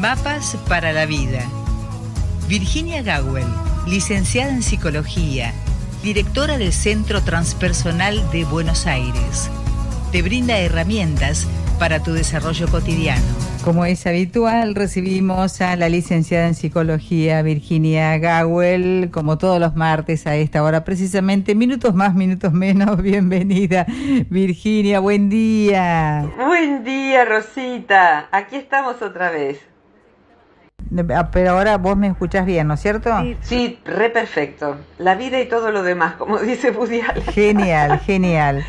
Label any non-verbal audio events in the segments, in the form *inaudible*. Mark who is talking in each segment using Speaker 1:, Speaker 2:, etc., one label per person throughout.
Speaker 1: Mapas para la Vida. Virginia Gawel, licenciada en Psicología, directora del Centro Transpersonal de Buenos Aires, te brinda herramientas para tu desarrollo cotidiano. Como es habitual, recibimos a la licenciada en psicología Virginia Gawel, como todos los martes a esta hora, precisamente minutos más, minutos menos. *laughs* Bienvenida, Virginia, buen día.
Speaker 2: Buen día, Rosita. Aquí estamos otra vez.
Speaker 1: Ah, pero ahora vos me escuchás bien, ¿no es cierto?
Speaker 2: Sí, re perfecto. La vida y todo lo demás, como *laughs* dice Budial.
Speaker 1: Genial, *laughs* genial.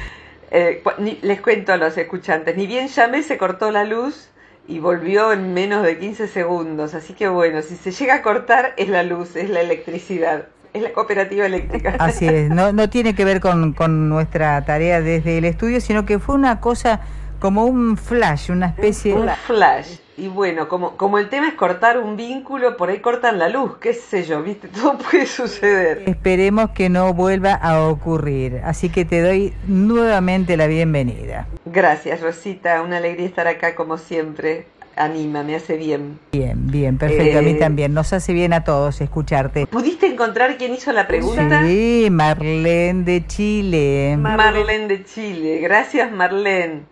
Speaker 2: Eh, les cuento a los escuchantes, ni bien llamé, se cortó la luz y volvió en menos de 15 segundos. Así que bueno, si se llega a cortar es la luz, es la electricidad, es la cooperativa eléctrica. *laughs* Así es,
Speaker 1: no, no tiene que ver con, con nuestra tarea desde el estudio, sino que fue una cosa como un flash, una especie... Un
Speaker 2: flash. Y bueno, como, como el tema es cortar un vínculo, por ahí cortan la luz, qué sé yo, viste, *laughs*
Speaker 1: todo puede suceder. Esperemos que no vuelva a ocurrir, así que te doy nuevamente la bienvenida.
Speaker 2: Gracias, Rosita, una alegría estar acá como siempre. Anima, me hace bien.
Speaker 1: Bien, bien, perfecto, a mí eh, también. Nos hace bien a todos escucharte. ¿Pudiste
Speaker 2: encontrar quién hizo la pregunta? Sí,
Speaker 1: Marlene de Chile.
Speaker 2: Marlene de Chile, gracias Marlene.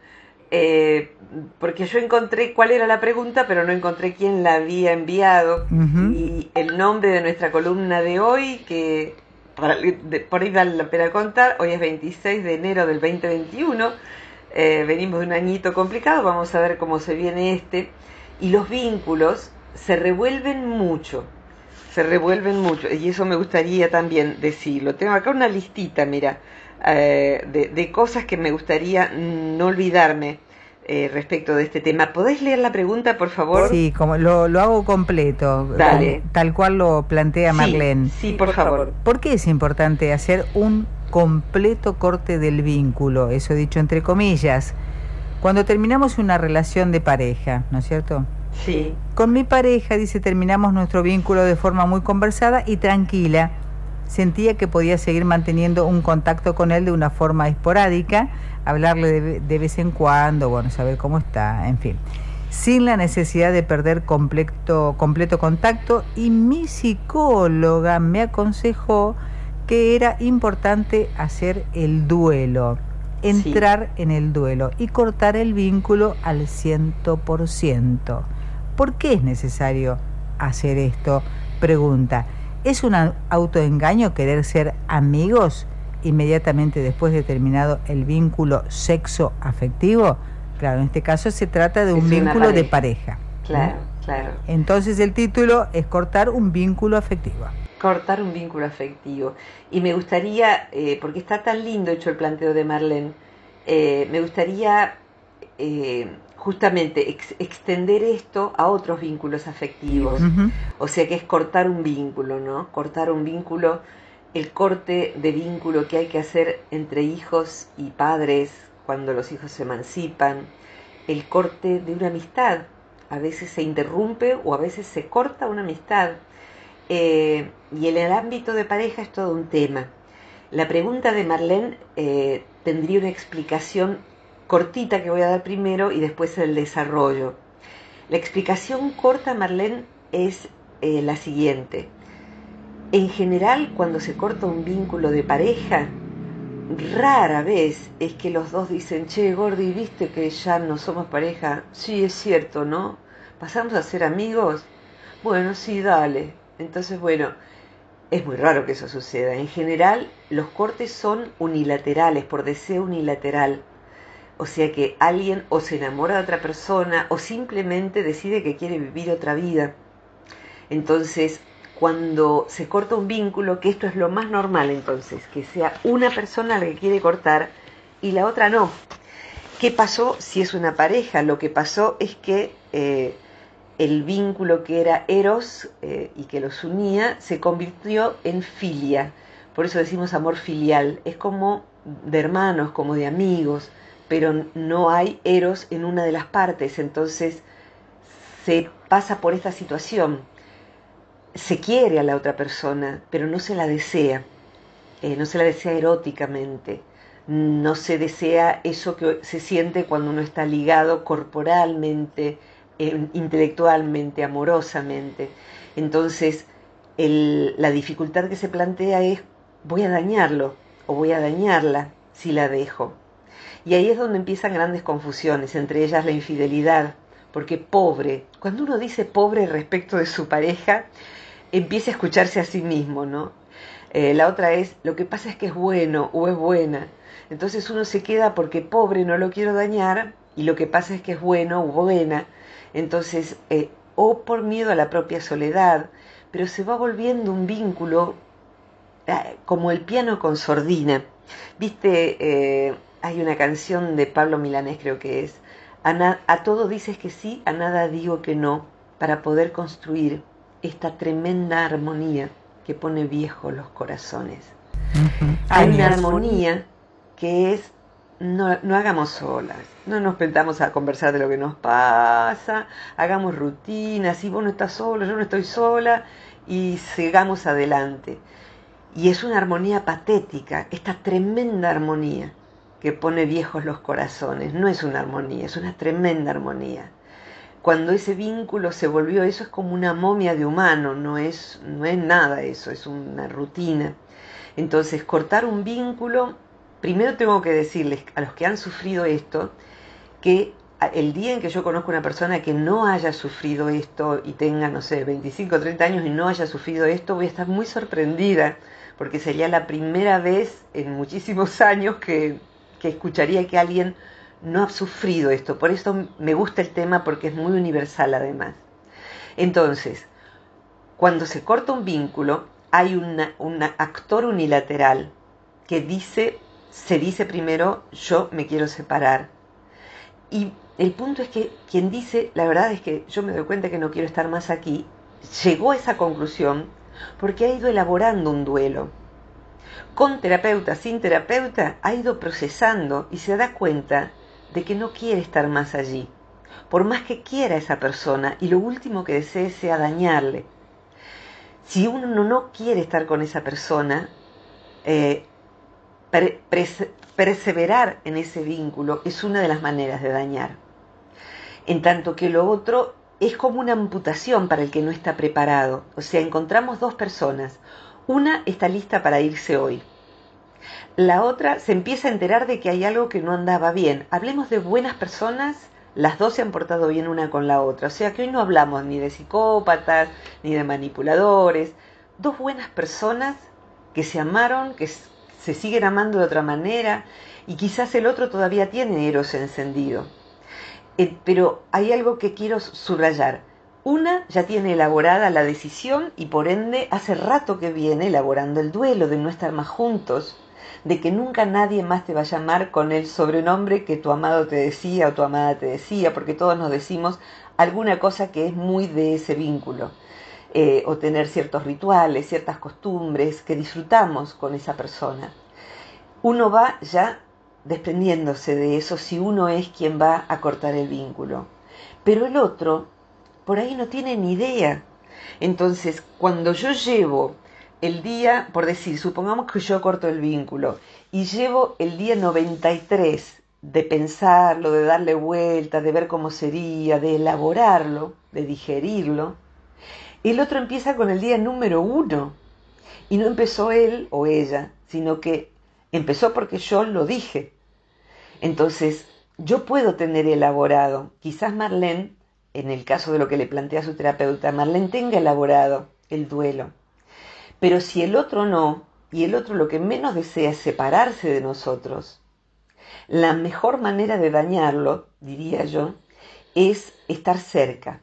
Speaker 2: Eh, porque yo encontré cuál era la pregunta, pero no encontré quién la había enviado. Y el nombre de nuestra columna de hoy, que por ahí vale la pena contar, hoy es 26 de enero del 2021, eh, venimos de un añito complicado, vamos a ver cómo se viene este, y los vínculos se revuelven mucho, se revuelven mucho, y eso me gustaría también decirlo. Tengo acá una listita, mira, eh, de, cosas que me gustaría no olvidarme eh, respecto de este tema. ¿Podés leer la pregunta, por favor? Sí,
Speaker 1: como lo, lo hago completo, Tal, cual lo plantea Marlene. Sí, por, favor. favor. ¿Por qué es importante hacer un completo corte del vínculo? Eso dicho entre comillas. Cuando terminamos una relación de pareja, ¿no es cierto? Sí. Con mi pareja, dice, terminamos nuestro vínculo de forma muy conversada y tranquila sentía que podía seguir manteniendo un contacto con él de una forma esporádica, hablarle de, vez en cuando, bueno, saber cómo está, en fin sin la necesidad de perder completo, completo, contacto y mi psicóloga me aconsejó que era importante hacer el duelo, entrar en el duelo y cortar el vínculo al 100%. ¿Por qué es necesario hacer esto? Pregunta. ¿Es un autoengaño querer ser amigos inmediatamente después de terminado el vínculo sexo afectivo? Claro, en este caso se trata de un vínculo de pareja. Claro, claro. Entonces el título es cortar un vínculo afectivo. Cortar un
Speaker 2: vínculo afectivo. Y me gustaría, eh, porque está tan lindo hecho el planteo de Marlene, eh, me gustaría eh, justamente extender esto a otros vínculos afectivos. O sea que es cortar un vínculo, ¿no? Cortar un vínculo, el corte de vínculo que hay que hacer entre hijos y padres cuando los hijos se emancipan, el corte de una amistad. A veces se interrumpe o a veces se corta una amistad. Eh, y en el ámbito de pareja es todo un tema. La pregunta de Marlene eh, tendría una explicación cortita que voy a dar primero y después el desarrollo. La explicación corta, Marlene, es eh, la siguiente. En general, cuando se corta un vínculo de pareja, rara vez es que los dos dicen, che, gordi, ¿viste que ya no somos pareja? Sí, es cierto, ¿no? ¿Pasamos a ser amigos? Bueno, sí, dale. Entonces, bueno, es muy raro que eso suceda. En general, los cortes son unilaterales, por deseo unilateral. O sea que alguien o se enamora de otra persona o simplemente decide que quiere vivir otra vida. Entonces, cuando se corta un vínculo, que esto es lo más normal entonces, que sea una persona la que quiere cortar y la otra no. ¿Qué pasó si es una pareja? Lo que pasó es que eh, el vínculo que era eros eh, y que los unía se convirtió en filia. Por eso decimos amor filial. Es como de hermanos, como de amigos pero no hay eros en una de las partes, entonces se pasa por esta situación. Se quiere a la otra persona, pero no se la desea, eh, no se la desea eróticamente, no se desea eso que se siente cuando uno está ligado corporalmente, intelectualmente, amorosamente. Entonces, la dificultad que se plantea es, voy a dañarlo o voy a dañarla si la dejo. Y ahí es donde empiezan grandes confusiones, entre ellas la infidelidad, porque pobre, cuando uno dice pobre respecto de su pareja, empieza a escucharse a sí mismo, ¿no? Eh, la otra es, lo que pasa es que es bueno o es buena. Entonces uno se queda porque pobre, no lo quiero dañar, y lo que pasa es que es bueno o buena. Entonces, eh, o por miedo a la propia soledad, pero se va volviendo un vínculo eh, como el piano con sordina. Viste, hay una canción de Pablo Milanés, creo que es, a, todo dices que sí, a nada digo que no, para poder construir esta tremenda armonía que pone viejos los corazones. Hay una armonía que es, no, no hagamos solas, no nos sentamos a conversar de lo que nos pasa, hagamos rutinas, si vos no estás solo, yo no estoy sola, y sigamos adelante. Y es una armonía patética, esta tremenda armonía que pone viejos los corazones. No es una armonía, es una tremenda armonía. Cuando ese vínculo se volvió, eso es como una momia de humano, no es, no es nada eso, es una rutina. Entonces, cortar un vínculo, primero tengo que decirles a los que han sufrido esto, que el día en que yo conozco a una persona que no haya sufrido esto y tenga, no sé, 25 o 30 años y no haya sufrido esto, voy a estar muy sorprendida, porque sería la primera vez en muchísimos *laughs* años que, que escucharía que alguien no ha sufrido esto. Por eso me gusta el tema porque es muy universal además. Entonces, cuando se corta un vínculo, hay un actor unilateral que dice, se dice primero, yo me quiero separar. Y el punto es que quien dice, la verdad es que yo me doy cuenta que no quiero estar más aquí, llegó a esa conclusión porque ha ido elaborando un duelo con terapeuta, sin terapeuta, ha ido procesando y se da cuenta de que no quiere estar más allí, por más que quiera esa persona y lo último que desee sea dañarle. Si uno no quiere estar con esa persona, eh, perseverar en ese vínculo es una de las maneras de dañar. En tanto que lo otro es como una amputación para el que no está preparado. O sea, encontramos dos personas, una está lista para irse hoy. La otra se empieza a enterar de que hay algo que no andaba bien. Hablemos de buenas personas, las dos se han portado bien una con la otra. O sea que hoy no hablamos ni de psicópatas, ni de manipuladores. Dos buenas personas que se amaron, que se siguen amando de otra manera y quizás el otro todavía tiene eros encendido. Eh, pero hay algo que quiero subrayar. Una ya tiene elaborada la decisión y por ende hace rato que viene elaborando el duelo de no estar más juntos, de que nunca nadie más te va a llamar con el sobrenombre que tu amado te decía o tu amada te decía, porque todos nos decimos alguna cosa que es muy de ese vínculo, eh, o tener ciertos rituales, ciertas costumbres que disfrutamos con esa persona. Uno va ya desprendiéndose de eso si uno es quien va a cortar el vínculo. Pero el otro por ahí no tienen idea. Entonces, cuando yo llevo el día, por decir, supongamos que yo corto el vínculo y llevo el día 93 de pensarlo, de darle vuelta, de ver cómo sería, de elaborarlo, de digerirlo, el otro empieza con el día número uno. Y no empezó él o ella, sino que empezó porque yo lo dije. Entonces, yo puedo tener elaborado. Quizás Marlene en el caso de lo que le plantea su terapeuta, Marlene tenga elaborado el duelo. Pero si el otro no, y el otro lo que menos desea es separarse de nosotros, la mejor manera de dañarlo, diría yo, es estar cerca,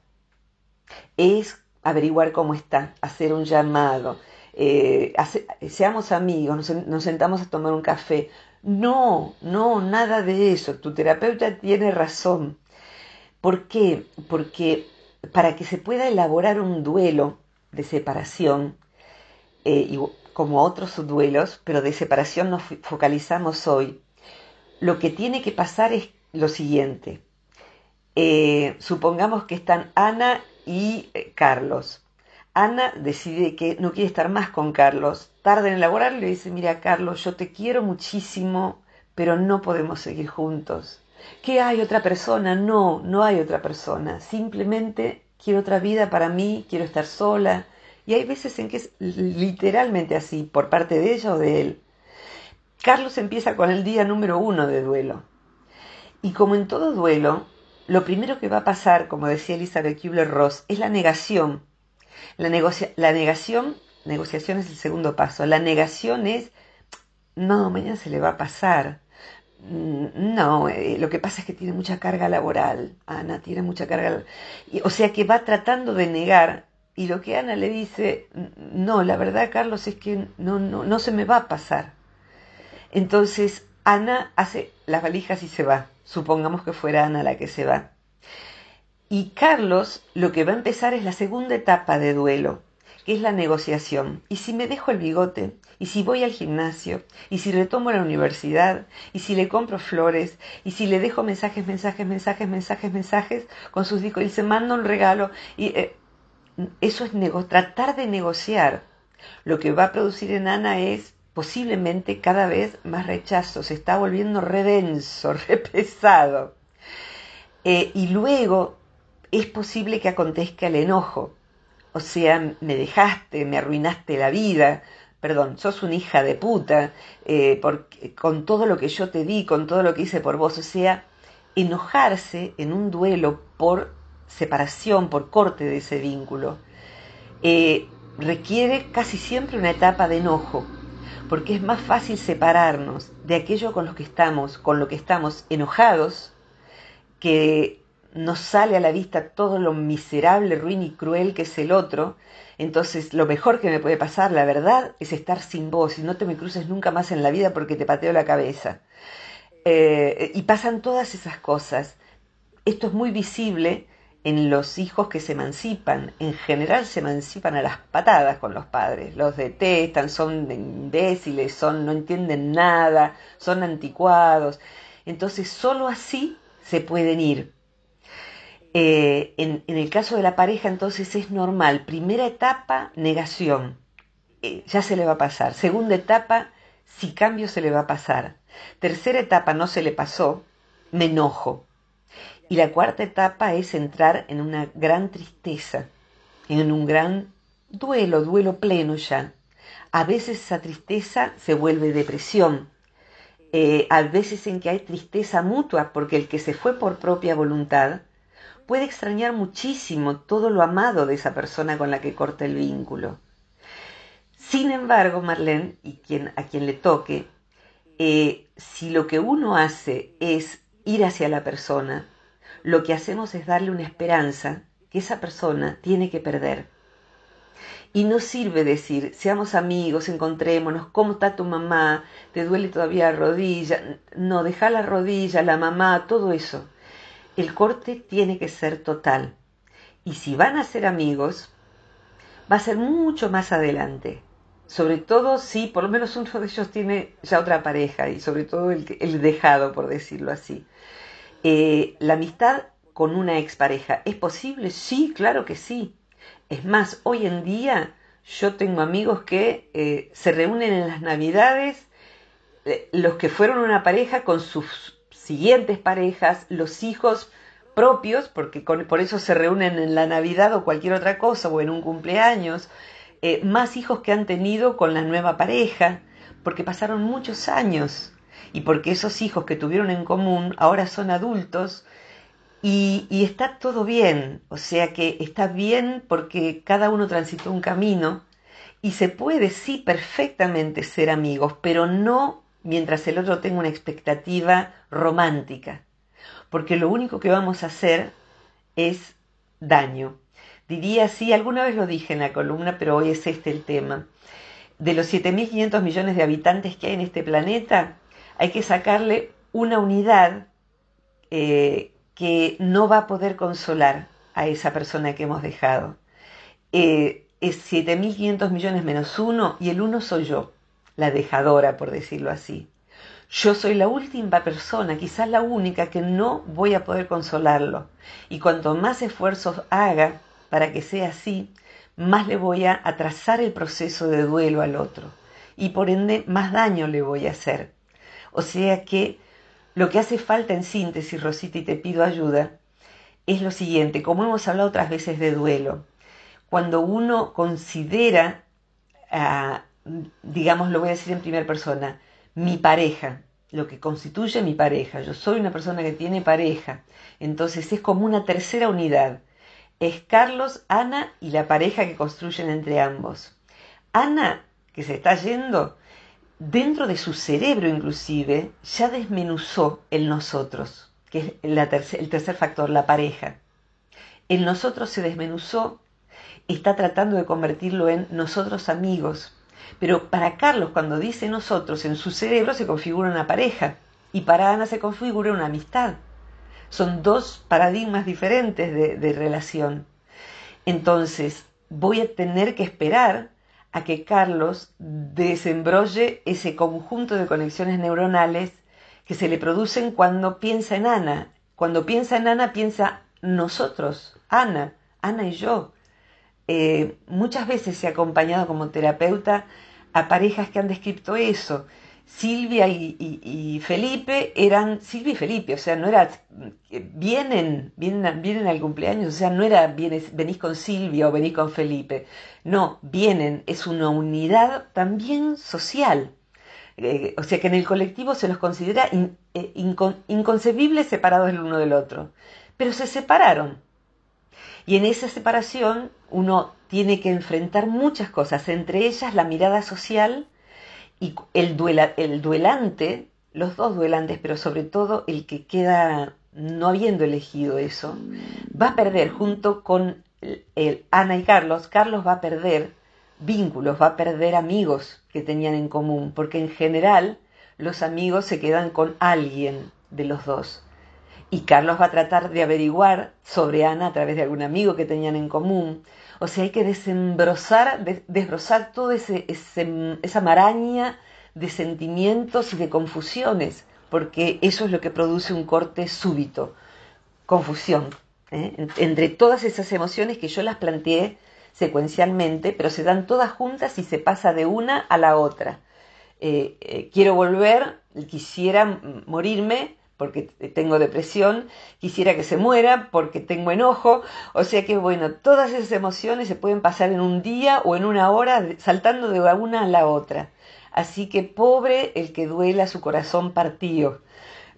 Speaker 2: es averiguar cómo está, hacer un llamado, eh, seamos amigos, nos sentamos a tomar un café. No, no, nada de eso, tu terapeuta tiene razón. ¿Por qué? Porque para que se pueda elaborar un duelo de separación, eh, y como otros duelos, pero de separación nos focalizamos hoy, lo que tiene que pasar es lo siguiente. Eh, supongamos que están Ana y eh, Carlos. Ana decide que no quiere estar más con Carlos. Tarda en elaborarlo y le dice, mira Carlos, yo te quiero muchísimo, pero no podemos seguir juntos. ¿Qué hay otra persona, no, no hay otra persona, simplemente quiero otra vida para mí, quiero estar sola, y hay veces en que es literalmente así, por parte de ella o de él. Carlos empieza con el día número uno de duelo. Y como en todo duelo, lo primero que va a pasar, como decía Elizabeth Kubler-Ross, es la negación. La, la negación, negociación es el segundo paso. La negación es, no, mañana se le va a pasar. Mm, no, eh, lo que pasa es que tiene mucha carga laboral, Ana, tiene mucha carga. Y, o sea que va tratando de negar y lo que Ana le dice, mm, no, la verdad Carlos es que no, no, no se me va a pasar. Entonces Ana hace las valijas y se va, supongamos que fuera Ana la que se va. Y Carlos lo que va a empezar es la segunda etapa de duelo, que es la negociación. Y si me dejo el bigote, y si voy al gimnasio, y si retomo la universidad, y si le compro flores, y si le dejo mensajes, mensajes, mensajes, mensajes, mensajes, con sus discos, y se manda un regalo, y eh, eso es tratar de negociar. Lo que va a producir en Ana es posiblemente cada vez más rechazo, se está volviendo redenso, *laughs* repesado. Eh, y luego es posible que acontezca el enojo, o sea, me dejaste, me arruinaste la vida, perdón, sos una hija de puta, eh, con todo lo que yo te di, con todo lo que hice por vos. O sea, enojarse en un duelo por separación, por corte de ese vínculo, eh, requiere casi siempre una etapa de enojo, porque es más fácil separarnos de aquello con lo que estamos, con lo que estamos enojados, que no sale a la vista todo lo miserable, ruin y cruel que es el otro, entonces lo mejor que me puede pasar, la verdad, es estar sin vos y no te me cruces nunca más en la vida porque te pateo la cabeza. Eh, y pasan todas esas cosas. Esto es muy visible en los hijos que se emancipan. En general se emancipan a las patadas con los padres. Los detestan, son imbéciles, son, no entienden nada, son anticuados. Entonces solo así se pueden ir, eh, en, el caso de la pareja entonces es normal. Primera etapa, negación. Eh, ya se le va a pasar. Segunda etapa, si cambio se le va a pasar. Tercera etapa, no se le pasó. Me enojo. Y la cuarta etapa es entrar en una gran tristeza, en un gran duelo, duelo pleno ya. A veces esa tristeza se vuelve depresión. Eh, a veces en que hay tristeza mutua porque el que se fue por propia voluntad puede extrañar muchísimo todo lo amado de esa persona con la que corta el vínculo. Sin embargo, Marlene, y quien, a quien le toque, eh, si lo que uno hace es ir hacia la persona, lo que hacemos es darle una esperanza que esa persona tiene que perder. Y no sirve decir, seamos amigos, encontrémonos, ¿cómo está tu mamá? ¿Te duele todavía la rodilla? No, deja la rodilla, la mamá, todo eso el corte tiene que ser total. Y si van a ser amigos, va a ser mucho más adelante. Sobre todo si por lo menos uno de ellos tiene ya otra pareja y sobre todo el, dejado, por decirlo así. Eh, la amistad con una expareja, ¿es posible? Sí, claro que sí. Es más, hoy en día yo tengo amigos que eh, se reúnen en las navidades, eh, los que fueron una pareja con sus siguientes parejas, los hijos propios, porque por eso se reúnen en la Navidad o cualquier otra cosa, o en un cumpleaños, eh, más hijos que han tenido con la nueva pareja, porque pasaron muchos años y porque esos hijos que tuvieron en común ahora son adultos y, y está todo bien, o sea que está bien porque cada uno transitó un camino y se puede, sí, perfectamente ser amigos, pero no mientras el otro tenga una expectativa romántica, porque lo único que vamos a hacer es daño. Diría, sí, alguna vez lo dije en la columna, pero hoy es este el tema. De los 7.500 millones de habitantes que hay en este planeta, hay que sacarle una unidad eh, que no va a poder consolar a esa persona que hemos dejado. Eh, es 7.500 millones menos uno y el uno soy yo la dejadora, por decirlo así. Yo soy la última persona, quizás la única, que no voy a poder consolarlo. Y cuanto más esfuerzos haga para que sea así, más le voy a atrasar el proceso de duelo al otro. Y por ende, más daño le voy a hacer. O sea que lo que hace falta en síntesis, Rosita, y te pido ayuda, es lo siguiente, como hemos hablado otras veces de duelo, cuando uno considera a, ah, digamos, lo voy a decir en primera persona, mi pareja, lo que constituye mi pareja. Yo soy una persona que tiene pareja. Entonces es como una tercera unidad. Es Carlos, Ana y la pareja que construyen entre ambos. Ana, que se está yendo, dentro de su cerebro inclusive, ya desmenuzó el nosotros, que es el tercer factor, la pareja. El nosotros se desmenuzó, está tratando de convertirlo en nosotros amigos pero para Carlos, cuando dice nosotros, en su cerebro se configura una pareja y para Ana se configura una amistad. Son dos paradigmas diferentes de, relación. Entonces, voy a tener que esperar a que Carlos desembrolle ese conjunto de conexiones neuronales que se le producen cuando piensa en Ana. Cuando piensa en Ana, piensa nosotros, Ana, Ana y yo. Eh, muchas veces he acompañado como terapeuta a parejas que han descrito eso. Silvia y, Felipe eran Silvia y Felipe, o sea, no era eh, vienen, vienen, vienen al cumpleaños, o sea, no era venís con Silvia o venís con Felipe, no, vienen, es una unidad también social. Eh, o sea que en el colectivo se los considera inconcebibles separados el uno del otro, pero se separaron, y en esa separación uno tiene que enfrentar muchas cosas, entre ellas la mirada social y el, duelante, los dos duelantes, pero sobre todo el que queda no habiendo elegido eso, mm. va a perder junto con el, Ana y Carlos, Carlos va a perder vínculos, va a perder amigos que tenían en común, porque en general los amigos se quedan con alguien de los dos y Carlos va a tratar de averiguar sobre Ana a través de algún amigo que tenían en común. O sea, hay que desembrozar, desbrozar toda ese, esa maraña de sentimientos y de confusiones, porque eso es lo que produce un corte súbito, confusión, ¿eh? entre todas esas emociones que yo las planteé secuencialmente, pero se dan todas juntas y se pasa de una a la otra. Eh, eh, quiero volver, quisiera morirme, porque tengo depresión, quisiera que se muera porque tengo enojo, o sea que bueno, todas esas emociones se pueden pasar en un día o en una hora saltando de una a la otra. Así que pobre el que duela su corazón partido,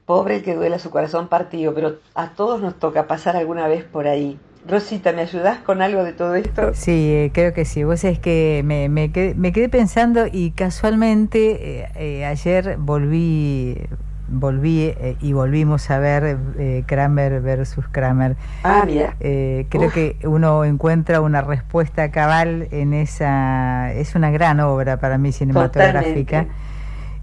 Speaker 2: pobre el que duela su corazón partido, pero a todos nos toca pasar alguna vez por ahí. Rosita, ¿me ayudás con
Speaker 1: algo de todo esto? Sí, eh, creo que sí. Vos es que me, me, quedé, pensando y casualmente eh, eh, ayer volví, volví eh, y volvimos a ver eh, Kramer versus Kramer. Ah, mira. Eh, creo que uno encuentra una respuesta cabal en esa. Es una gran obra para mí cinematográfica.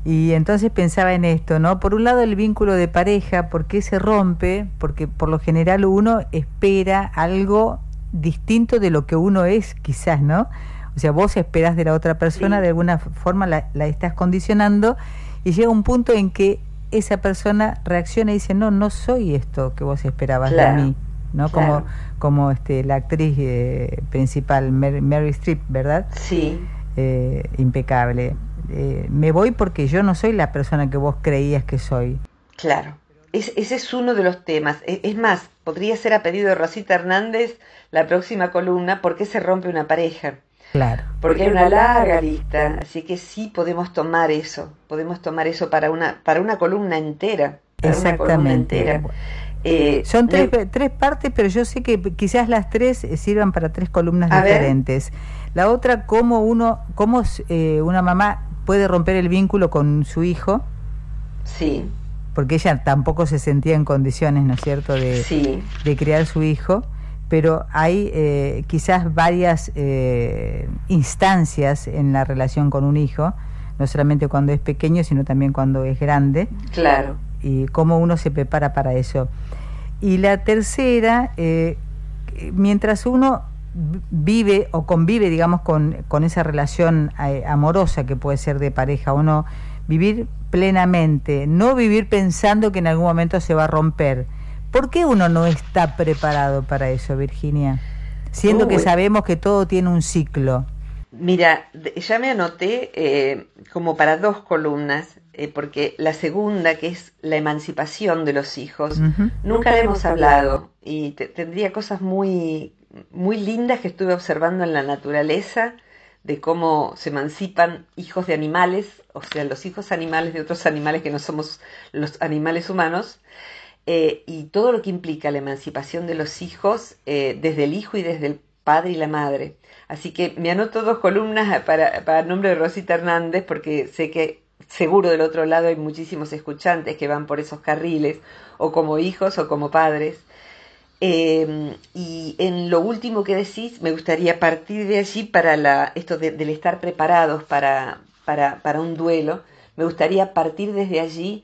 Speaker 1: Y entonces pensaba en esto, ¿no? Por un lado el vínculo de pareja, ¿por qué se rompe? Porque por lo general uno espera algo distinto de lo que uno es, quizás, ¿no? O sea, vos esperás de la otra persona, de alguna forma la, la estás condicionando y llega un punto en que esa persona reacciona y dice, no, no soy esto que vos esperabas de mí, ¿no? Como, como este, la actriz eh, principal, Mary, Mary Streep, ¿verdad? Sí. Eh, impecable. Eh, me voy porque yo no soy la persona que vos creías que soy. Claro. ese
Speaker 2: es uno de los temas. Es, es más, podría ser a pedido de Rosita Hernández la próxima columna, ¿por qué se rompe una pareja?
Speaker 1: Porque hay una larga
Speaker 2: lista, así que sí podemos tomar eso, podemos tomar eso para una, para una columna entera.
Speaker 1: Exactamente.
Speaker 2: Eh, Son tres,
Speaker 1: tres, partes, pero yo sé que quizás las tres sirvan para tres columnas diferentes. La otra, cómo uno, cómo eh, una mamá puede romper el vínculo con su hijo. Sí. Porque ella tampoco se sentía en condiciones, ¿no es cierto?, de, de criar su hijo pero hay eh, quizás varias eh, instancias en la relación con un hijo, no solamente cuando es pequeño, sino también cuando es grande. Claro. Y cómo uno se prepara para eso. Y la tercera, eh, mientras uno vive o convive, digamos, con, con esa relación amorosa que puede ser de pareja o no, vivir plenamente, no vivir pensando que en algún momento se va a romper ¿Por qué uno no está preparado para eso, Virginia? Siendo que sabemos que todo tiene un ciclo.
Speaker 2: Mira, ya me anoté eh, como para dos columnas, eh, porque la segunda, que es la emancipación de los hijos, nunca, la hemos hablado, y tendría cosas muy, muy lindas que estuve observando en la naturaleza de cómo se emancipan hijos de animales, o sea, los hijos animales de otros animales que no somos los animales humanos, eh, y todo lo que implica la emancipación de los hijos eh, desde el hijo y desde el padre y la madre. Así que me anoto dos columnas para, el nombre de Rosita Hernández porque sé que seguro del otro lado hay muchísimos escuchantes que van por esos carriles, o como hijos o como padres. Eh, y en lo último que decís, me gustaría partir de allí para la, esto del estar preparados para, para un duelo, me gustaría partir desde allí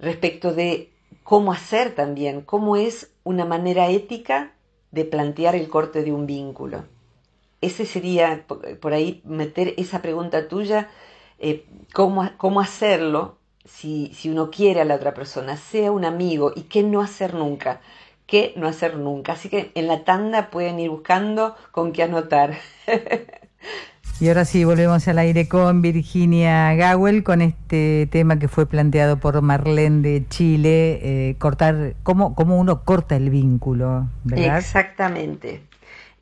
Speaker 2: respecto de cómo hacer también, cómo es una manera ética de plantear el corte de un vínculo. Ese sería, por ahí, meter esa pregunta tuya, eh, cómo, hacerlo si, si uno quiere a la otra persona, sea un amigo, y qué no hacer nunca, qué no hacer nunca. Así que en la tanda pueden ir buscando con qué anotar. *laughs*
Speaker 1: Y ahora sí, volvemos al aire con Virginia Gawel, con este tema que fue planteado por Marlene de Chile, eh, cortar, cómo, uno corta el vínculo, ¿verdad?
Speaker 2: Exactamente.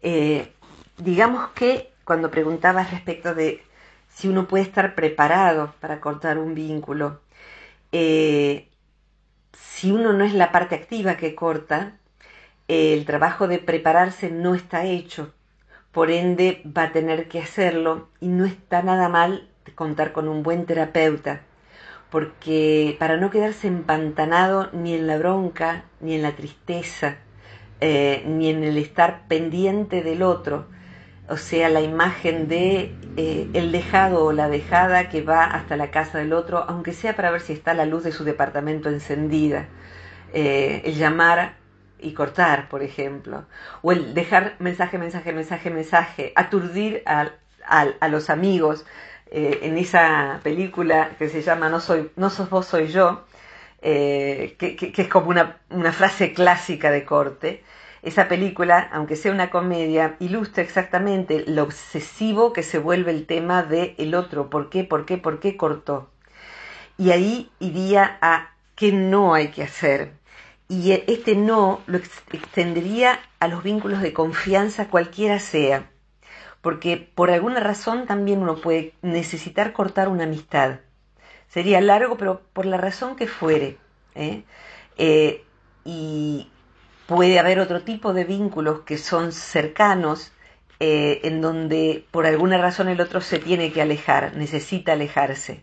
Speaker 2: Eh, digamos que cuando preguntabas respecto de si uno puede estar preparado para cortar un vínculo, eh, si uno no es la parte activa que corta, el trabajo de prepararse no está hecho por ende va a tener que hacerlo y no está nada mal contar con un buen terapeuta, porque para no quedarse empantanado ni en la bronca, ni en la tristeza, eh, ni en el estar pendiente del otro, o sea, la imagen de eh, el dejado o la dejada que va hasta la casa del otro, aunque sea para ver si está la luz de su departamento encendida, eh, el llamar y cortar, por ejemplo, o el dejar mensaje, mensaje, mensaje, mensaje, aturdir a, los amigos eh, en esa película que se llama No, soy, no sos vos, soy yo, eh, que, es como una, frase clásica de corte. Esa película, aunque sea una comedia, ilustra exactamente lo obsesivo que se vuelve el tema del el otro, por qué, por qué, por qué cortó. Y ahí iría a qué no hay que hacer y e, este no lo extendería a los vínculos de confianza cualquiera sea, porque por alguna razón también uno puede necesitar cortar una amistad. Sería largo, pero por la razón que fuere. ¿eh? Eh, y puede haber otro tipo de vínculos que son cercanos, eh, en donde por alguna razón el otro se tiene que alejar, necesita alejarse.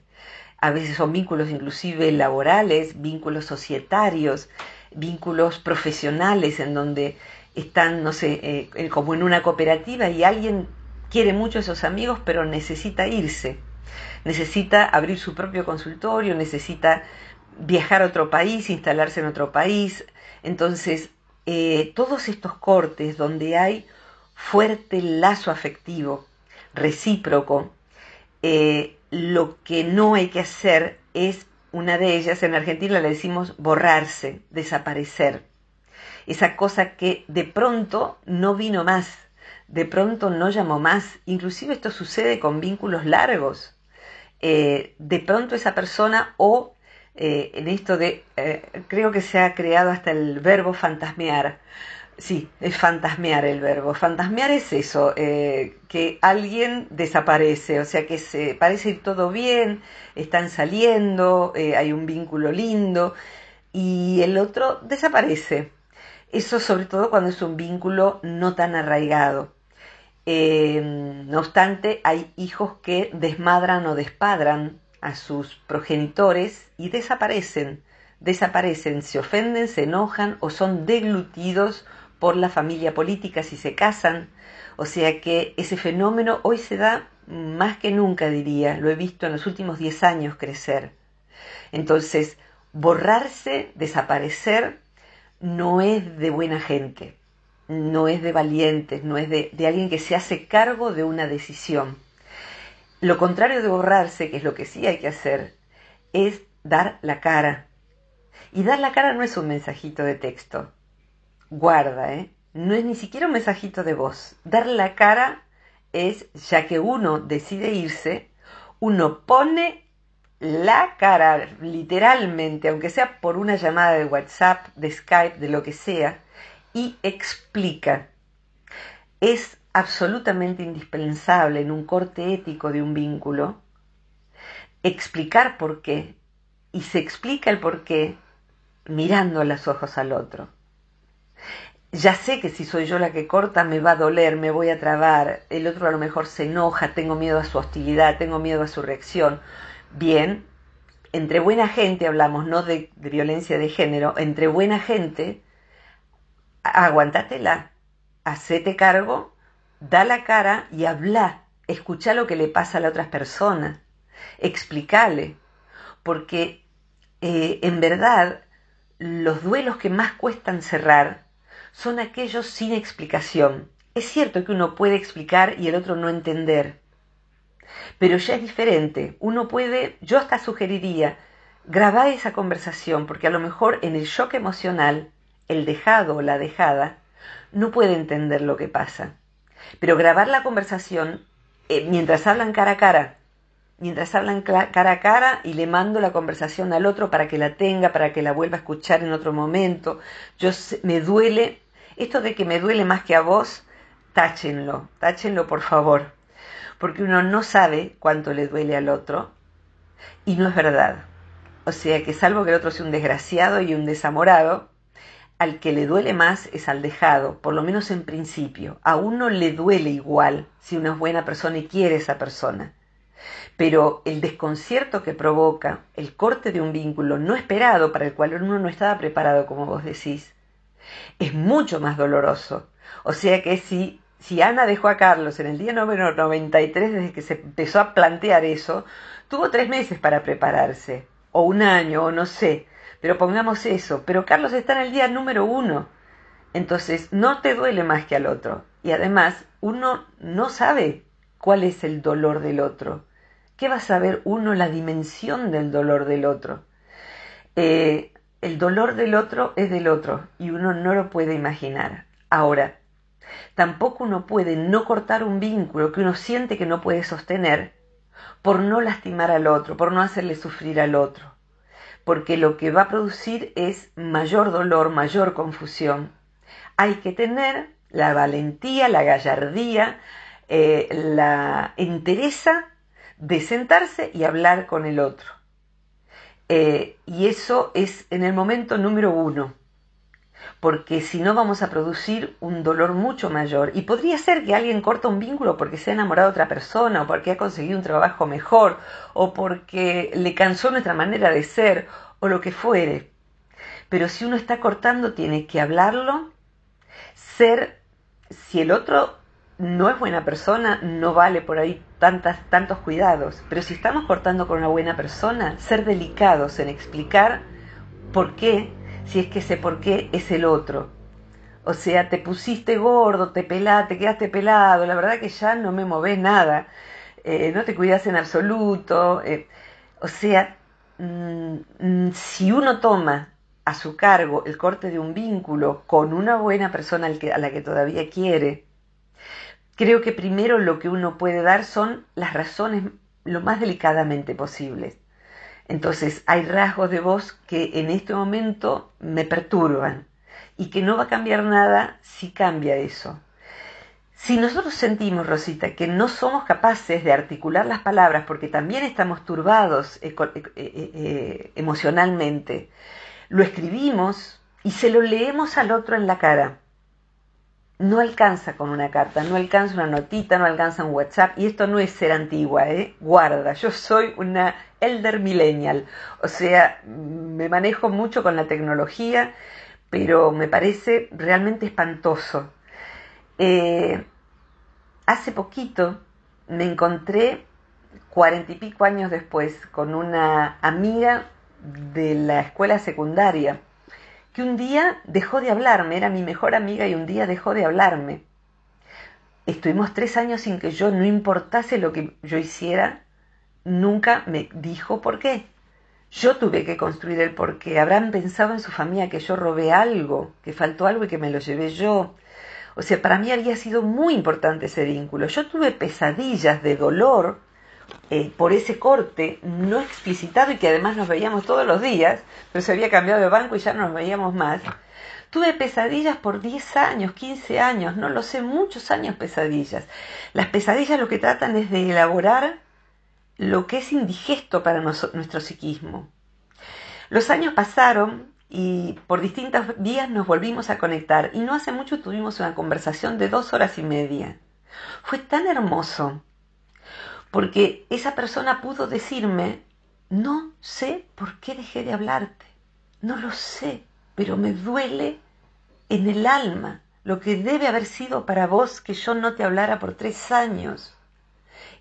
Speaker 2: A veces son vínculos inclusive laborales, vínculos societarios, vínculos profesionales en donde están, no sé, eh, eh, como en una cooperativa y alguien quiere mucho a esos amigos, pero necesita irse, necesita abrir su propio consultorio, necesita viajar a otro país, instalarse en otro país. Entonces, eh, todos estos cortes donde hay fuerte lazo afectivo, recíproco, lo que no hay que hacer es una de ellas en Argentina le decimos borrarse, desaparecer. Esa cosa que de pronto no vino más, de pronto no llamó más. Inclusive esto sucede con vínculos largos. Eh, de pronto esa persona o eh, en esto de, eh, creo que se ha creado hasta el verbo fantasmear, Sí, es fantasmear el verbo. Fantasmear es eso, eh, que alguien desaparece, o sea que se, parece ir todo bien, están saliendo, eh, hay un vínculo lindo y el otro desaparece. Eso sobre todo cuando es un vínculo no tan arraigado. Em, no obstante, hay hijos que desmadran o despadran a sus progenitores y desaparecen. Desaparecen, se ofenden, se enojan o son deglutidos por la familia política si se casan. O sea que ese fenómeno hoy se da más que nunca, diría, lo he visto en los últimos 10 años crecer. Entonces, borrarse, desaparecer, no es de buena gente, no es de valientes, no es de, de alguien que se hace cargo de una decisión. Lo contrario de borrarse, que es lo que sí hay que hacer, es dar la cara. Y dar la cara no es un mensajito de texto, guarda, ¿eh? No es ni siquiera un mensajito de voz. Dar la cara es, ya que uno decide irse, uno pone la cara, literalmente, aunque sea por una llamada de WhatsApp, de Skype, de lo que sea, y explica. Es absolutamente indispensable en un corte ético de un vínculo explicar por qué, y se explica el por qué mirando a los ojos al otro ya sé que si soy yo la que corta me va a doler, me voy a trabar, el otro a lo mejor se enoja, tengo miedo a su hostilidad, tengo miedo a su reacción. Bien, entre buena gente hablamos, no de, violencia de género, entre buena gente, aguantátela, hacete cargo, da la cara y habla, escucha lo que le pasa a la otra persona, explícale, porque eh, en verdad los duelos que más cuestan cerrar son aquellos sin explicación. Es cierto que uno puede explicar y el otro no entender, pero ya es diferente. Uno puede, yo hasta sugeriría, grabar esa conversación, porque a lo mejor en el shock emocional, el dejado o la dejada no puede entender lo que pasa. Pero grabar la conversación eh, mientras hablan cara a cara, mientras hablan cara a cara y le mando la conversación al otro para que la tenga, para que la vuelva a escuchar en otro momento. Yo me duele esto de que me duele más que a vos, táchenlo, táchenlo por favor, porque uno no sabe cuánto le duele al otro y no es verdad. O sea que salvo que el otro sea un desgraciado y un desamorado, al que le duele más es al dejado, por lo menos en principio. A uno le duele igual si uno es buena persona y quiere esa persona. Pero el desconcierto que provoca el corte de un vínculo no esperado para el cual uno no estaba preparado, como vos decís, es mucho más doloroso. O sea que si, si Ana dejó a Carlos en el día número 93, desde que se empezó a plantear eso, tuvo tres meses para prepararse, o un año, o no sé, pero pongamos eso, pero Carlos está en el día número uno, entonces no te duele más que al otro, y además uno no sabe cuál es el dolor del otro, ¿qué va a saber uno la dimensión del dolor del otro? Eh, el dolor del otro es del otro y uno no lo puede imaginar. Ahora, tampoco uno puede no cortar un vínculo que uno siente que no puede sostener por no lastimar al otro, por no hacerle sufrir al otro, porque lo que va a producir es mayor dolor, mayor confusión. Hay que tener la valentía, la gallardía, eh, la entereza de sentarse y hablar con el otro. Eh, y eso es en el momento número uno, porque si no vamos a producir un dolor mucho mayor. Y podría ser que alguien corta un vínculo porque se ha enamorado de otra persona, o porque ha conseguido un trabajo mejor, o porque le cansó nuestra manera de ser, o lo que fuere. Pero si uno está cortando, tiene que hablarlo, ser, si el otro no es buena persona, no vale por ahí tantas, tantos cuidados. Pero si estamos cortando con una buena persona, ser delicados en explicar por qué, si es que ese por qué es el otro. O sea, te pusiste gordo, te pelaste, quedaste pelado, la verdad que ya no me movés nada, eh, no te cuidas en absoluto. Eh, o sea, mm, mm, si uno toma a su cargo el corte de un vínculo con una buena persona a la que todavía quiere, Creo que primero lo que uno puede dar son las razones lo más delicadamente posibles. Entonces hay rasgos de voz que en este momento me perturban y que no va a cambiar nada si cambia eso. Si nosotros sentimos, Rosita, que no somos capaces de articular las palabras porque también estamos turbados eh, eh, eh, emocionalmente, lo escribimos y se lo leemos al otro en la cara no alcanza con una carta, no alcanza una notita, no alcanza un WhatsApp. Y esto no es ser antigua, ¿eh? Guarda, yo soy una elder millennial. O sea, me manejo mucho con la tecnología, pero me parece realmente espantoso. Eh, hace poquito me encontré, cuarenta y pico años después, con una amiga de la escuela secundaria que un día dejó de hablarme, era mi mejor amiga y un día dejó de hablarme. Estuvimos tres años sin que yo, no importase lo que yo hiciera, nunca me dijo por qué. Yo tuve que construir el por qué. Habrán pensado en su familia que yo robé algo, que faltó algo y que me lo llevé yo. O sea, para mí había sido muy importante ese vínculo. Yo tuve pesadillas de dolor eh, por ese corte no explicitado y que además nos veíamos todos los días, pero se había cambiado de banco y ya no nos veíamos más. Tuve pesadillas por 10 años, 15 años, no lo sé, muchos años pesadillas. Las pesadillas lo que tratan es de elaborar lo que es indigesto para nuestro psiquismo. Los años pasaron y por distintas vías nos volvimos a conectar y no hace mucho tuvimos una conversación de dos horas y media. Fue tan hermoso porque esa persona pudo decirme, no sé por qué dejé de hablarte, no lo sé, pero me duele en el alma lo que debe haber sido para vos que yo no te hablara por tres años.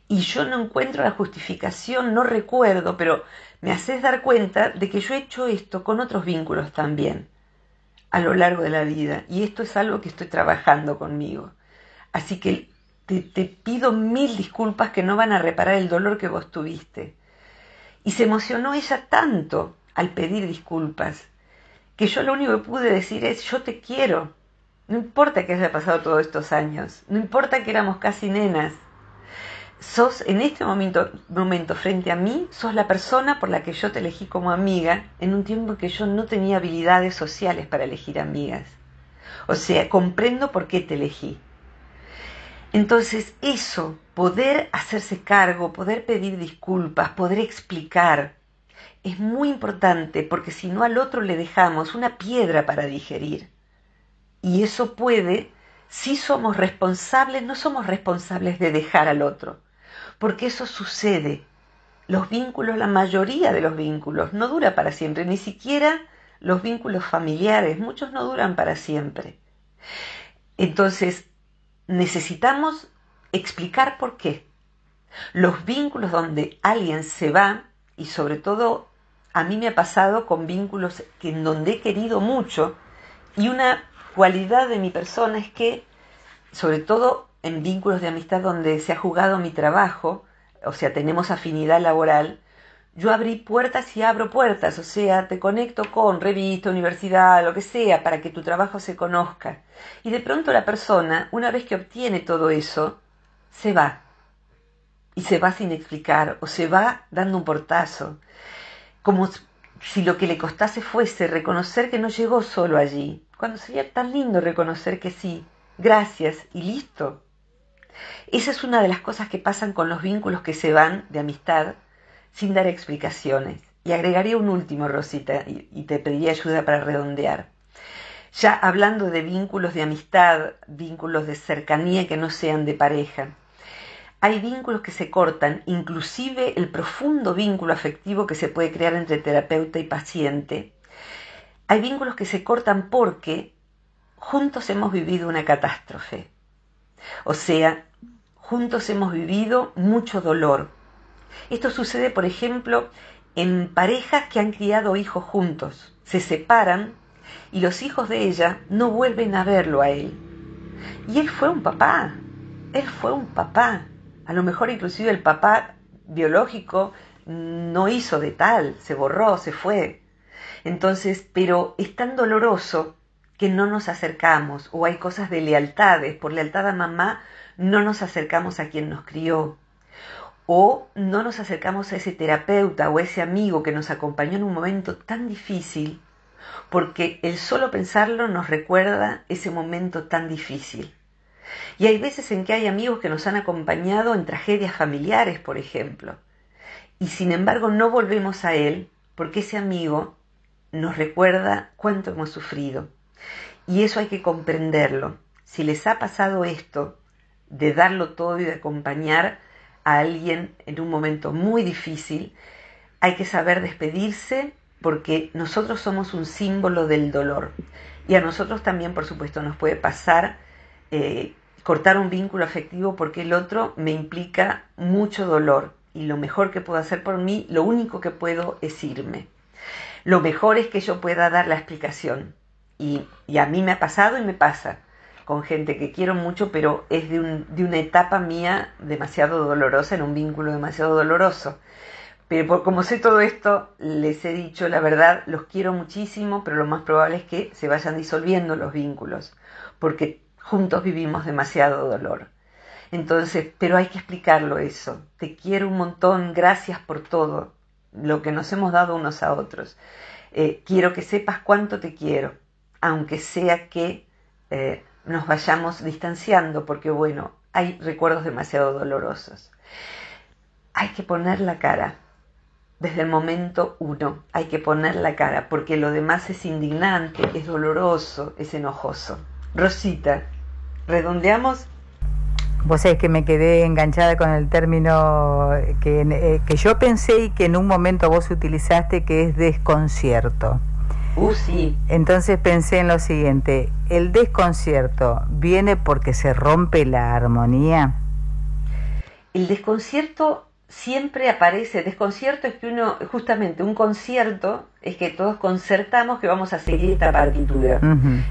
Speaker 2: Y yo no encuentro la justificación, no recuerdo, pero me haces dar cuenta de que yo he hecho esto con otros vínculos también a lo largo de la vida. Y esto es algo que estoy trabajando conmigo. Así que te, pido mil disculpas que no van a reparar el dolor que vos tuviste. Y se emocionó ella tanto al pedir disculpas, que yo lo único que pude decir es, yo te quiero. No importa que haya pasado todos estos años, no importa que éramos casi nenas. Sos en este momento, momento frente a mí, sos la persona por la que yo te elegí como amiga en un tiempo que yo no tenía habilidades sociales para elegir amigas. O sea, comprendo por qué te elegí. Entonces eso, poder hacerse cargo, poder pedir disculpas, poder explicar, es muy importante porque si no al otro le dejamos una piedra para digerir. Y eso puede, si somos responsables, no somos responsables de dejar al otro, porque eso sucede. Los vínculos, la mayoría de los vínculos, no dura para siempre, ni siquiera los vínculos familiares, muchos no duran para siempre. Entonces, necesitamos explicar por qué. Los vínculos donde alguien se va, y sobre todo a mí me ha pasado con vínculos que, en donde he querido mucho, y una cualidad de mi persona es que, sobre todo en vínculos de amistad donde se ha jugado mi trabajo, o sea, tenemos afinidad laboral, yo abrí puertas y abro puertas, o sea, te conecto con revista, universidad, lo que sea, para que tu trabajo se conozca. Y de pronto la persona, una vez que obtiene todo eso, se va. Y se va sin explicar, o se va dando un portazo. Como si lo que le costase fuese reconocer que no llegó solo allí, cuando sería tan lindo reconocer que sí, gracias y listo. Esa es una de las cosas que pasan con los vínculos que se van de amistad sin dar explicaciones. Y agregaría un último, Rosita, y, te pediría ayuda para redondear. Ya hablando de vínculos de amistad, vínculos de cercanía que no sean de pareja, hay vínculos que se cortan, inclusive el profundo vínculo afectivo que se puede crear entre terapeuta y paciente. Hay vínculos que se cortan porque juntos hemos vivido una catástrofe. O sea, juntos hemos vivido mucho dolor, esto sucede, por ejemplo, en parejas que han criado hijos juntos. Se separan y los hijos de ella no vuelven a verlo a él. Y él fue un papá, él fue un papá. A lo mejor inclusive el papá biológico no hizo de tal, se borró, se fue. Entonces, pero es tan doloroso que no nos acercamos o hay cosas de lealtades. Por lealtad a mamá no nos acercamos a quien nos crió o no nos acercamos a ese terapeuta o a ese amigo que nos acompañó en un momento tan difícil, porque el solo pensarlo nos recuerda ese momento tan difícil. Y hay veces en que hay amigos que nos han acompañado en tragedias familiares, por ejemplo, y sin embargo no volvemos a él porque ese amigo nos recuerda cuánto hemos sufrido. Y eso hay que comprenderlo. Si les ha pasado esto, de darlo todo y de acompañar, alguien en un momento muy difícil, hay que saber despedirse porque nosotros somos un símbolo del dolor. Y a nosotros también, por supuesto, nos puede pasar eh, cortar un vínculo afectivo porque el otro me implica mucho dolor. Y lo mejor que puedo hacer por mí, lo único que puedo es irme. Lo mejor es que yo pueda dar la explicación. y a mí me ha pasado y me pasa con gente que quiero mucho, pero es de, una etapa mía demasiado dolorosa, en un vínculo demasiado doloroso. Pero como sé todo esto, les he dicho la verdad, los quiero muchísimo, pero lo más probable es que se vayan disolviendo los vínculos, porque juntos vivimos demasiado dolor. Entonces, pero hay que explicarlo eso. Te quiero un montón, gracias por todo lo que nos hemos dado unos a otros. Eh, quiero que sepas cuánto te quiero, aunque sea que eh, nos vayamos distanciando, porque bueno, hay recuerdos demasiado dolorosos. Hay que poner la cara. Desde el momento uno hay que poner la cara, porque lo demás es indignante, es doloroso, es enojoso. Rosita, redondeamos.
Speaker 1: Vos sabés que me quedé enganchada con el término que, eh, que yo pensé y que en un momento vos utilizaste, que es desconcierto. Uh, sí. Entonces pensé en lo siguiente, ¿el desconcierto viene porque se rompe la armonía?
Speaker 2: El desconcierto siempre aparece, desconcierto es que uno, justamente un concierto es que todos concertamos que vamos a seguir esta partitura.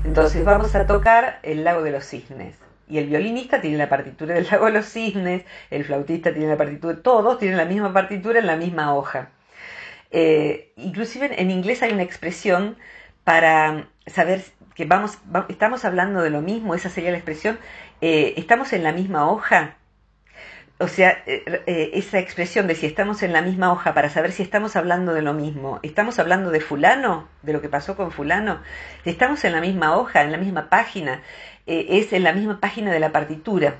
Speaker 2: Entonces vamos a tocar el lago de los cisnes. Y el violinista tiene la partitura del lago de los cisnes, el flautista tiene la partitura, todos tienen la misma partitura en la misma hoja. Eh, inclusive en inglés hay una expresión para saber que vamos, estamos hablando de lo mismo, esa sería la expresión, eh, estamos en la misma hoja. O sea, eh, eh, esa expresión de si estamos en la misma hoja para saber si estamos hablando de lo mismo, estamos hablando de fulano, de lo que pasó con fulano, estamos en la misma hoja, en la misma página, es en la misma página de la partitura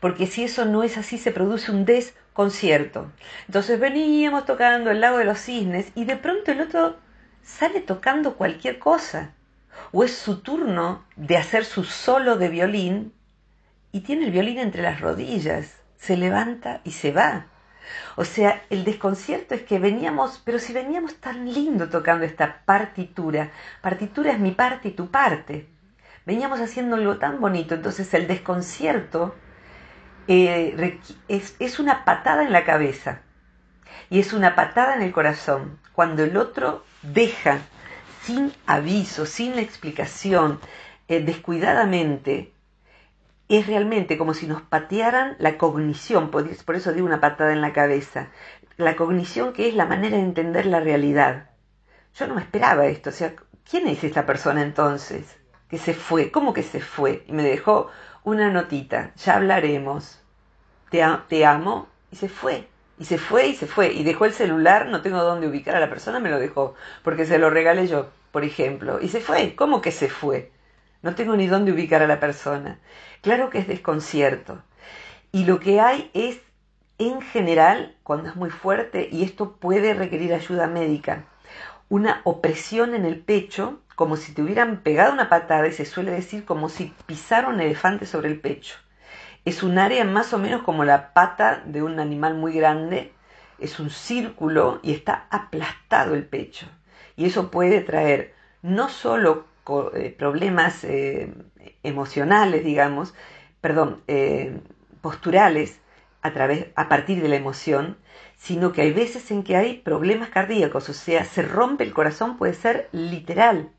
Speaker 2: porque si eso no es así se produce un desconcierto. Entonces veníamos tocando el lago de los cisnes y de pronto el otro sale tocando cualquier cosa, o es su turno de hacer su solo de violín y tiene el violín entre las rodillas, se levanta y se va. O sea, el desconcierto es que veníamos, pero si veníamos tan lindo tocando esta partitura, partitura es mi parte y tu parte, veníamos haciendo tan bonito, entonces el desconcierto eh, es, una patada en la cabeza y es una patada en el corazón cuando el otro deja sin aviso, sin explicación, eh, descuidadamente, es realmente como si nos patearan la cognición, por, eso digo una patada en la cabeza, la cognición que es la manera de entender la realidad. Yo no me esperaba esto, o sea, ¿quién es esta persona entonces? Que se fue, ¿cómo que se fue? Y me dejó una notita, ya hablaremos, te, amo, y se fue. Y se fue y se fue. Y dejó el celular, no tengo dónde ubicar a la persona, me lo dejó, porque se lo regalé yo, por ejemplo. Y se fue. ¿Cómo que se fue? No tengo ni dónde ubicar a la persona. Claro que es desconcierto. Y lo que hay es, en general, cuando es muy fuerte, y esto puede requerir ayuda médica, una opresión en el pecho como si te hubieran pegado una patada y se suele decir como si pisara un elefante sobre el pecho. Es un área más o menos como la pata de un animal muy grande, es un círculo y está aplastado el pecho. Y eso puede traer no solo eh, problemas eh, emocionales, digamos, perdón, eh, posturales a, través, a partir de la emoción, sino que hay veces en que hay problemas cardíacos, o sea, se rompe el corazón, puede ser literal.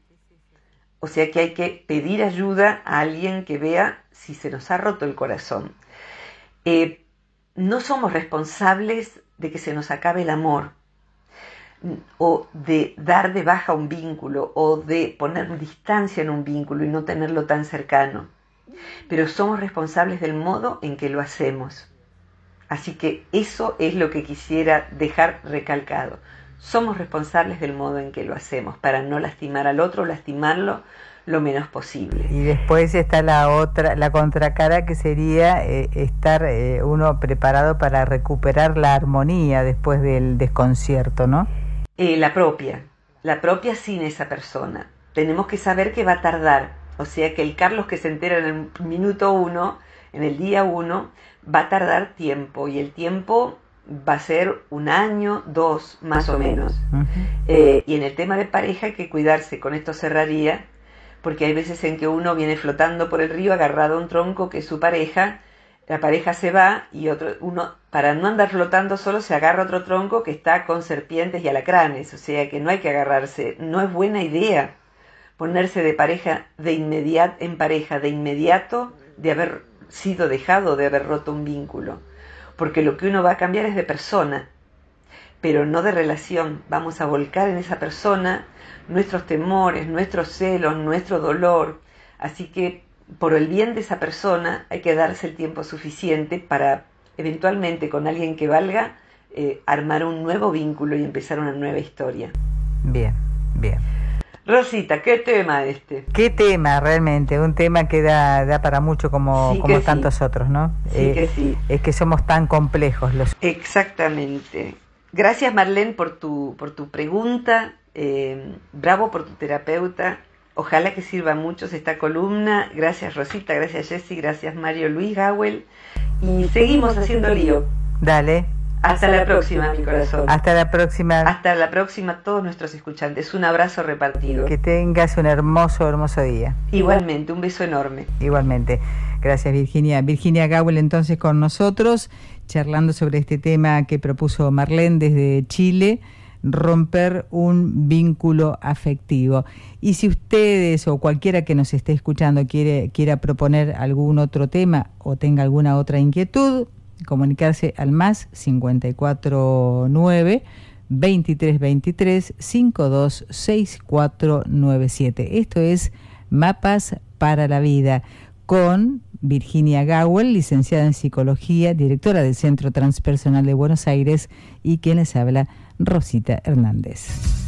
Speaker 2: O sea que hay que pedir ayuda a alguien que vea si se nos ha roto el corazón. Eh, no somos responsables de que se nos acabe el amor o de dar de baja un vínculo o de poner distancia en un vínculo y no tenerlo tan cercano. Pero somos responsables del modo en que lo hacemos. Así que eso es lo que quisiera dejar recalcado. Somos responsables del modo en que lo hacemos para no lastimar al otro, lastimarlo lo menos posible.
Speaker 1: Y después está la otra, la contracara que sería eh, estar eh, uno preparado para recuperar la armonía después del desconcierto, ¿no?
Speaker 2: Eh, la propia, la propia sin esa persona. Tenemos que saber que va a tardar, o sea que el Carlos que se entera en el minuto uno, en el día uno, va a tardar tiempo y el tiempo va a ser un año, dos más, o menos. Eh, y en el tema de pareja hay que cuidarse, con esto cerraría, porque hay veces en que uno viene flotando por el río agarrado a un tronco que es su pareja, la pareja se va y otro, uno, para no andar flotando solo, se agarra otro tronco que está con serpientes y alacranes, o sea que no hay que agarrarse, no es buena idea ponerse de pareja de inmediato en pareja de inmediato de haber sido dejado de haber roto un vínculo porque lo que uno va a cambiar es de persona, pero no de relación. Vamos a volcar en esa persona nuestros temores, nuestros celos, nuestro dolor. Así que por el bien de esa persona hay que darse el tiempo suficiente para eventualmente con alguien que valga eh, armar un nuevo vínculo y empezar una nueva historia.
Speaker 1: Bien, bien.
Speaker 2: Rosita, ¿qué tema este?
Speaker 1: ¿Qué tema realmente? Un tema que da, da para mucho como, como tantos otros, ¿no? Sí eh, que sí. Es que somos tan complejos los. Exactamente.
Speaker 2: Gracias Marlene por tu, por tu pregunta, eh, bravo por tu terapeuta. Ojalá que sirva mucho muchos esta columna. Gracias Rosita, gracias Jessy, gracias Mario Luis Gawel. Y seguimos haciendo lío.
Speaker 1: Dale. Hasta la próxima, mi corazón. Hasta la próxima. Hasta
Speaker 2: la próxima, todos nuestros escuchantes. Un abrazo repartido. Que
Speaker 1: tengas un hermoso, hermoso día. Igualmente, un beso enorme. Igualmente. Gracias, Virginia. Virginia Gawel, entonces, con nosotros, charlando sobre este tema que propuso Marlene desde Chile romper un vínculo afectivo. Y si ustedes o cualquiera que nos esté escuchando quiere, quiera proponer algún otro tema o tenga alguna otra inquietud, comunicarse al más 549 2323 526497. Esto es Mapas para la Vida con Virginia Gawel, licenciada en psicología, directora del Centro Transpersonal de Buenos Aires y quien les habla Rosita Hernández.